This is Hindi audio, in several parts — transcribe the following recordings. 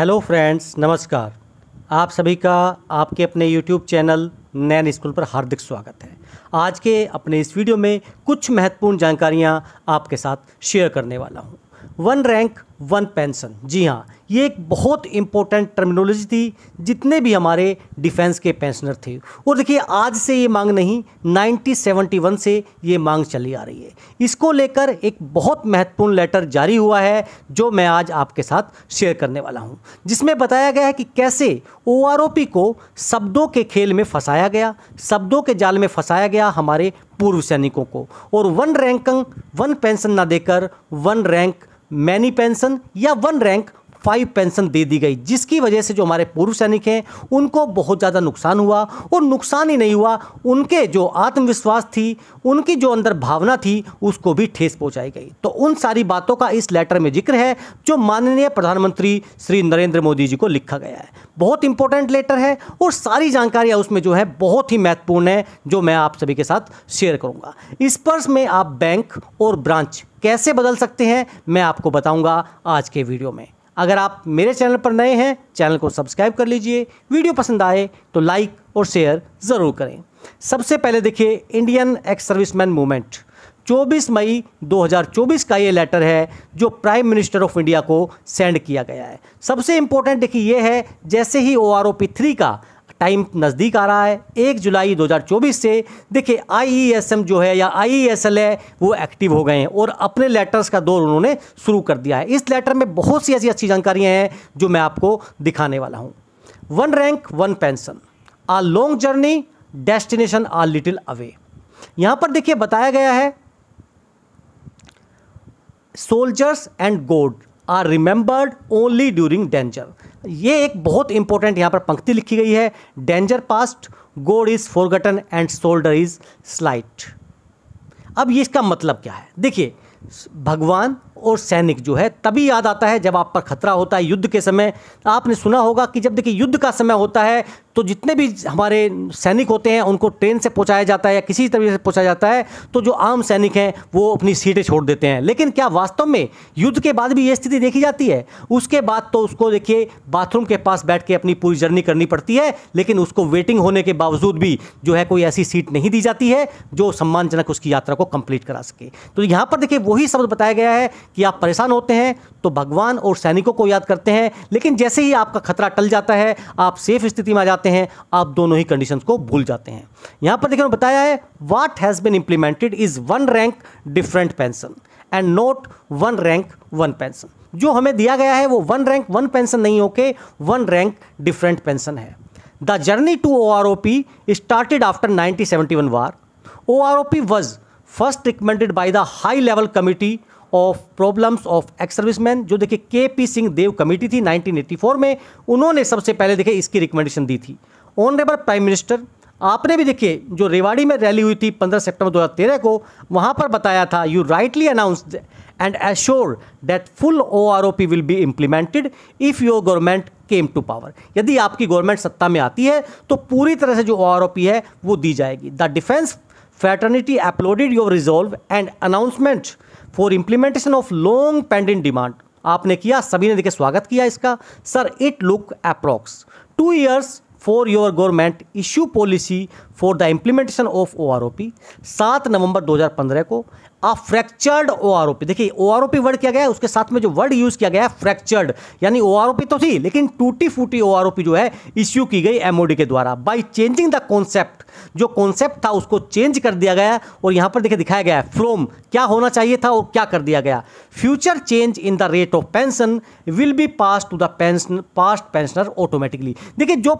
हेलो फ्रेंड्स नमस्कार आप सभी का आपके अपने यूट्यूब चैनल नैन स्कूल पर हार्दिक स्वागत है आज के अपने इस वीडियो में कुछ महत्वपूर्ण जानकारियां आपके साथ शेयर करने वाला हूं वन रैंक वन पेंशन जी हाँ ये एक बहुत इंपॉर्टेंट टर्मिनोलॉजी थी जितने भी हमारे डिफेंस के पेंशनर थे और देखिए आज से ये मांग नहीं 1971 से ये मांग चली आ रही है इसको लेकर एक बहुत महत्वपूर्ण लेटर जारी हुआ है जो मैं आज आपके साथ शेयर करने वाला हूँ जिसमें बताया गया है कि कैसे ओ को शब्दों के खेल में फंसाया गया शब्दों के जाल में फंसाया गया हमारे पूर्व सैनिकों को और वन रैंकंग वन पेंशन ना देकर वन रैंक मैनी पेंशन या वन रैंक फाइव पेंशन दे दी गई जिसकी वजह से जो हमारे पूर्व सैनिक हैं उनको बहुत ज़्यादा नुकसान हुआ और नुकसान ही नहीं हुआ उनके जो आत्मविश्वास थी उनकी जो अंदर भावना थी उसको भी ठेस पहुँचाई गई तो उन सारी बातों का इस लेटर में जिक्र है जो माननीय प्रधानमंत्री श्री नरेंद्र मोदी जी को लिखा गया है बहुत इंपॉर्टेंट लेटर है और सारी जानकारियाँ उसमें जो है बहुत ही महत्वपूर्ण है जो मैं आप सभी के साथ शेयर करूँगा इस पर्स में आप बैंक और ब्रांच कैसे बदल सकते हैं मैं आपको बताऊंगा आज के वीडियो में अगर आप मेरे चैनल पर नए हैं चैनल को सब्सक्राइब कर लीजिए वीडियो पसंद आए तो लाइक और शेयर ज़रूर करें सबसे पहले देखिए इंडियन एक्स सर्विसमैन मूवमेंट 24 मई 2024 का ये लेटर है जो प्राइम मिनिस्टर ऑफ इंडिया को सेंड किया गया है सबसे इम्पोर्टेंट देखिए ये है जैसे ही O R O P three का टाइम नज़दीक आ रहा है एक जुलाई 2024 से देखिए आईईएसएम e जो है या आईईएसएल e है वो एक्टिव हो गए हैं और अपने लेटर्स का दौर उन्होंने शुरू कर दिया है इस लेटर में बहुत सी ऐसी अच्छी जानकारियाँ हैं जो मैं आपको दिखाने वाला हूँ one rank one pension a long journey destination a little away यहाँ पर देखिए बताया गया है soldiers and god are remembered only during danger ये एक बहुत इंपॉर्टेंट यहाँ पर पंक्ति लिखी गई है danger past god is forgotten and soldier is slight अब ये इसका मतलब क्या है देखिए भगवान और सैनिक जो है तभी याद आता है जब आप पर खतरा होता है युद्ध के समय आपने सुना होगा कि जब देखिए युद्ध का समय होता है तो जितने भी हमारे सैनिक होते हैं उनको ट्रेन से पहुंचाया जाता है या किसी तरीके से पहुंचाया जाता है तो जो आम सैनिक हैं वो अपनी सीटें छोड़ देते हैं लेकिन क्या वास्तव में युद्ध के बाद भी ये स्थिति देखी जाती है उसके बाद तो उसको देखिए बाथरूम के पास बैठ के अपनी पूरी जर्नी करनी पड़ती है लेकिन उसको वेटिंग होने के बावजूद भी जो है कोई ऐसी सीट नहीं दी जाती है जो सम्मानजनक उसकी यात्रा को कंप्लीट करा सके तो यहाँ पर देखिए वही शब्द बताया गया है कि आप परेशान होते हैं तो भगवान और सैनिकों को याद करते हैं लेकिन जैसे ही आपका खतरा टल जाता है आप सेफ स्थिति में आ जाते जाते हैं आप दोनों ही कंडीशन को भूल जाते हैं यहां पर देखिए बताया है what has been implemented is one rank different pension and not one rank one pension जो हमें दिया गया है वो वन रैंक वन पेंशन नहीं होके वन रैंक डिफरेंट पेंशन है the journey to O R O P started after nineteen seventy one war O R O P was first recommended by the high level committee of problems of ex servicemen जो देखिए के पी सिंह देव कमेटी थी 1984 में उन्होंने सबसे पहले देखिए इसकी रिकमेंडेशन दी थी ऑनरेबल प्राइम मिनिस्टर आपने भी देखिए जो रेवाड़ी में रैली हुई थी 15 सितंबर 2013 को वहाँ पर बताया था you rightly announce and assure that full O R O P will be implemented if your government came to power यदि आपकी गवर्नमेंट सत्ता में आती है तो पूरी तरह से जो ओ आर ओ पी है वो दी जाएगी the defence fraternity applauded your resolve and announcement for implementation of long pending demand आपने किया सभी ने देखे स्वागत किया इसका sir it look approx two years for your government issue policy for the implementation of O R O P सात नवंबर दो हजार पंद्रह को फ्रैक्चर्ड ओ आर ओपी देखिए ओ आर ओपी वर्ड किया गया है उसके साथ में जो वर्ड यूज़ किया गया है फ्रैक्चर्ड यानी ओ आर ओपी तो थी लेकिन टूटी फूटी ओ आर ओपी जो है इश्यू की गई एमओडी के द्वारा बाई चेंजिंग द कॉन्सेप्ट जो कॉन्सेप्ट था उसको चेंज कर दिया गया और यहां पर देखिए दिखाया गया है फ्रोम क्या होना चाहिए था और क्या कर दिया गया future change in the rate of pension will be pass to the pension past pensioner automatically देखिए जो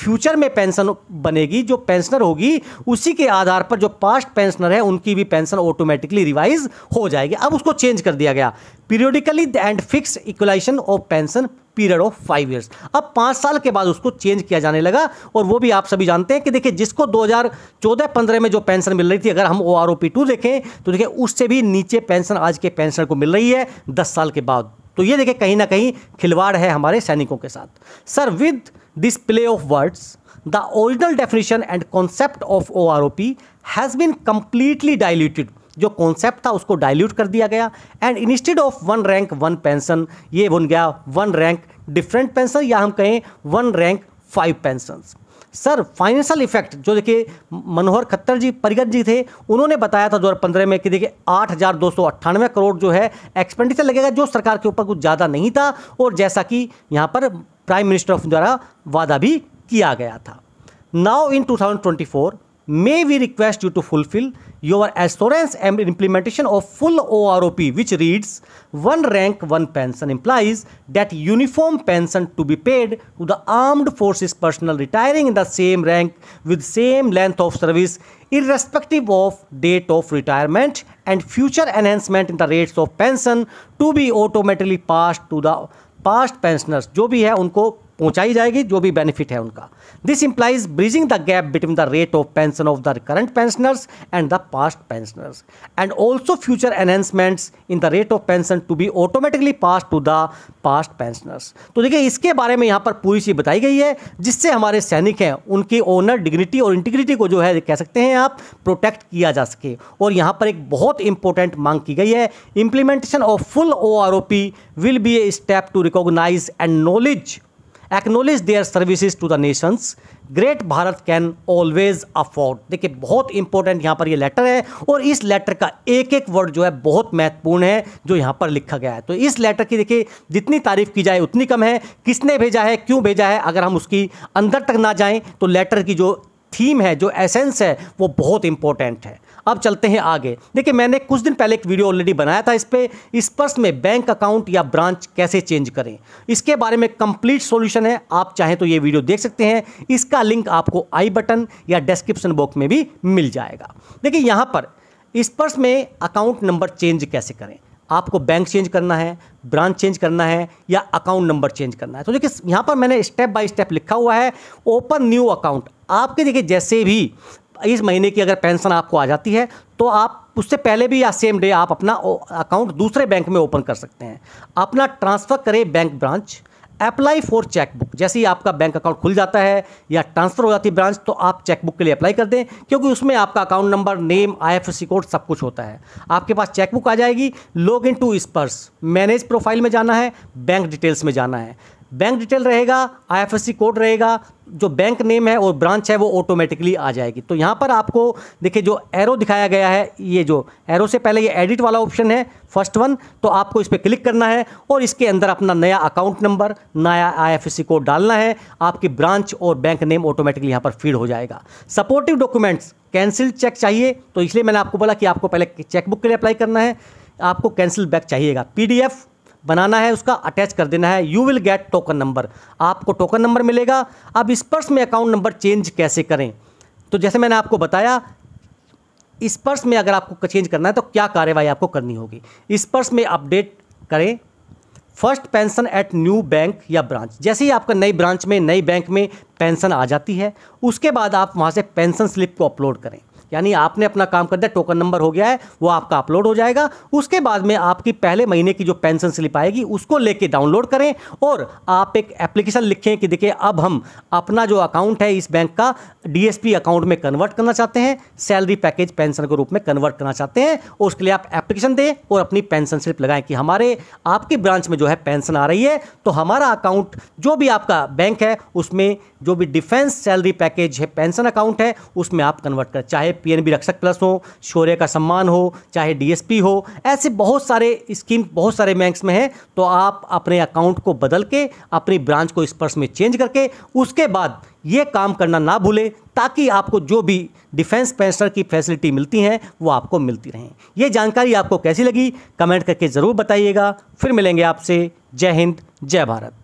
फ्यूचर में पेंशन बनेगी जो पेंशनर होगी उसी के आधार पर जो पास्ट पेंशनर है उनकी भी पेंशन ऑटोमेटिकली रिवाइज हो जाएगी अब उसको चेंज कर दिया गया periodically and fix equalization of pension period of five years अब पांच साल के बाद उसको चेंज किया जाने लगा और वो भी आप सभी जानते हैं कि देखिए जिसको 2014-15 में जो पेंशन मिल रही थी अगर हम O R O P two देखें तो देखिए उससे भी नीचे पेंशन आज के पेंशनर को मिल रही है दस साल के बाद तो ये देखिए कहीं ना कहीं खिलवाड़ है हमारे सैनिकों के साथ sir with this play of words, the original definition and concept of OROP has been completely diluted. जो कॉन्सेप्ट था उसको डाइल्यूट कर दिया गया and instead of one rank one pension ये बन गया वन रैंक डिफरेंट पेंशन या हम कहें one rank five pension sir financial effect जो देखिए मनोहर खत्तर जी परिगत जी थे उन्होंने बताया था 2015 में कि देखिए आठ हज़ार दो सौ अट्ठानवे करोड़ जो है एक्सपेंडिचर लगेगा जो सरकार के ऊपर कुछ ज़्यादा नहीं था और जैसा कि यहाँ पर प्राइम मिनिस्टर ऑफ द्वारा वादा भी किया गया था now in two thousand twenty four may we request you to fulfil your assurance and implementation of full O R O P which reads one rank one pension implies that uniform pension to be paid to the armed forces personnel retiring in the same rank with same length of service in respective of date of retirement and future enhancement in the rates of pension to be automatically pass to the past pensioners जो भी है उनको पहुंचाई जाएगी जो भी बेनिफिट है उनका this implies bridging the gap between the rate of pension of the current pensioners and the past pensioners and also future enhancements in the rate of pension to be automatically pass to the past pensioners तो देखिए इसके बारे में यहाँ पर पूरी चीज़ बताई गई है जिससे हमारे सैनिक हैं उनकी ओनर डिग्निटी और इंटीग्रिटी को जो है कह सकते हैं आप प्रोटेक्ट किया जा सके और यहाँ पर एक बहुत इंपॉर्टेंट मांग की गई है implementation of full O R O P will be a step to recognise and knowledge acknowledge their services to the nation's great Bharat can always afford देखिए बहुत इंपॉर्टेंट यहाँ पर ये लेटर है और इस लेटर का एक एक वर्ड जो है बहुत महत्वपूर्ण है जो यहाँ पर लिखा गया है तो इस लेटर की देखिए जितनी तारीफ की जाए उतनी कम है किसने भेजा है क्यों भेजा है अगर हम उसकी अंदर तक ना जाएं तो लेटर की जो थीम है जो एसेंस है वो बहुत इंपॉर्टेंट है अब चलते हैं आगे देखिए मैंने कुछ दिन पहले एक वीडियो ऑलरेडी बनाया था इस पर इस पर्स में बैंक अकाउंट या ब्रांच कैसे चेंज करें इसके बारे में कंप्लीट सॉल्यूशन है आप चाहें तो ये वीडियो देख सकते हैं इसका लिंक आपको आई बटन या डिस्क्रिप्शन बॉक्स में भी मिल जाएगा देखिए यहाँ पर इस पर्स में अकाउंट नंबर चेंज कैसे करें आपको बैंक चेंज करना है ब्रांच चेंज करना है या अकाउंट नंबर चेंज करना है तो देखिए यहाँ पर मैंने स्टेप बाय स्टेप लिखा हुआ है ओपन न्यू अकाउंट आपके देखिए जैसे भी इस महीने की अगर पेंशन आपको आ जाती है तो आप उससे पहले भी या सेम डे आप अपना अकाउंट दूसरे बैंक में ओपन कर सकते हैं अपना ट्रांसफ़र करें bank branch apply for chequebook जैसे ही आपका बैंक अकाउंट खुल जाता है या ट्रांसफ़र हो जाती है ब्रांच तो आप चेकबुक के लिए अप्लाई कर दें क्योंकि उसमें आपका account number name IFSC code सब कुछ होता है आपके पास चेकबुक आ जाएगी log in to Sparsh manage profile में जाना है बैंक डिटेल्स में जाना है बैंक डिटेल रहेगा आईएफएससी कोड रहेगा जो बैंक नेम है और ब्रांच है वो ऑटोमेटिकली आ जाएगी तो यहाँ पर आपको देखिए जो एरो दिखाया गया है ये जो एरो से पहले ये एडिट वाला ऑप्शन है फर्स्ट वन तो आपको इस पर क्लिक करना है और इसके अंदर अपना नया अकाउंट नंबर नया आईएफएससी कोड डालना है आपकी ब्रांच और बैंक नेम ऑटोमेटिकली यहाँ पर फीड हो जाएगा सपोर्टिव डॉक्यूमेंट्स कैंसिल चेक चाहिए तो इसलिए मैंने आपको बोला कि आपको पहले चेकबुक के लिए अप्लाई करना है आपको कैंसिल बैक चाहिएगा एफ बनाना है उसका अटैच कर देना है you will get token number आपको टोकन नंबर मिलेगा अब स्पर्श में अकाउंट नंबर चेंज कैसे करें तो जैसे मैंने आपको बताया स्पर्श में अगर आपको चेंज करना है तो क्या कार्यवाही आपको करनी होगी स्पर्श में अपडेट करें first pension at new bank या ब्रांच जैसे ही आपका नई ब्रांच में नई बैंक में पेंशन आ जाती है उसके बाद आप वहाँ से पेंशन स्लिप को अपलोड करें यानी आपने अपना काम कर दिया टोकन नंबर हो गया है वो आपका अपलोड हो जाएगा उसके बाद में आपकी पहले महीने की जो पेंशन स्लिप आएगी उसको लेके डाउनलोड करें और आप एक एप्लीकेशन लिखें कि देखिए अब हम अपना जो अकाउंट है इस बैंक का डीएसपी अकाउंट में कन्वर्ट करना चाहते हैं सैलरी पैकेज पेंशन के रूप में कन्वर्ट करना चाहते हैं और उसके लिए आप एप्लीकेशन दें और अपनी पेंशन स्लिप लगाएं कि हमारे आपकी ब्रांच में जो है पेंशन आ रही है तो हमारा अकाउंट जो भी आपका बैंक है उसमें जो भी डिफेंस सैलरी पैकेज है पेंशन अकाउंट है उसमें आप कन्वर्ट करें चाहे पीएनबी रक्षक प्लस हो शौर्य का सम्मान हो चाहे डीएसपी हो ऐसे बहुत सारे स्कीम बहुत सारे बैंक्स में हैं तो आप अपने अकाउंट को बदल के अपनी ब्रांच को स्पर्श में चेंज करके उसके बाद ये काम करना ना भूलें ताकि आपको जो भी डिफेंस पेंशनर की फैसिलिटी मिलती हैं वो आपको मिलती रहें ये जानकारी आपको कैसी लगी कमेंट करके ज़रूर बताइएगा फिर मिलेंगे आपसे जय हिंद जय भारत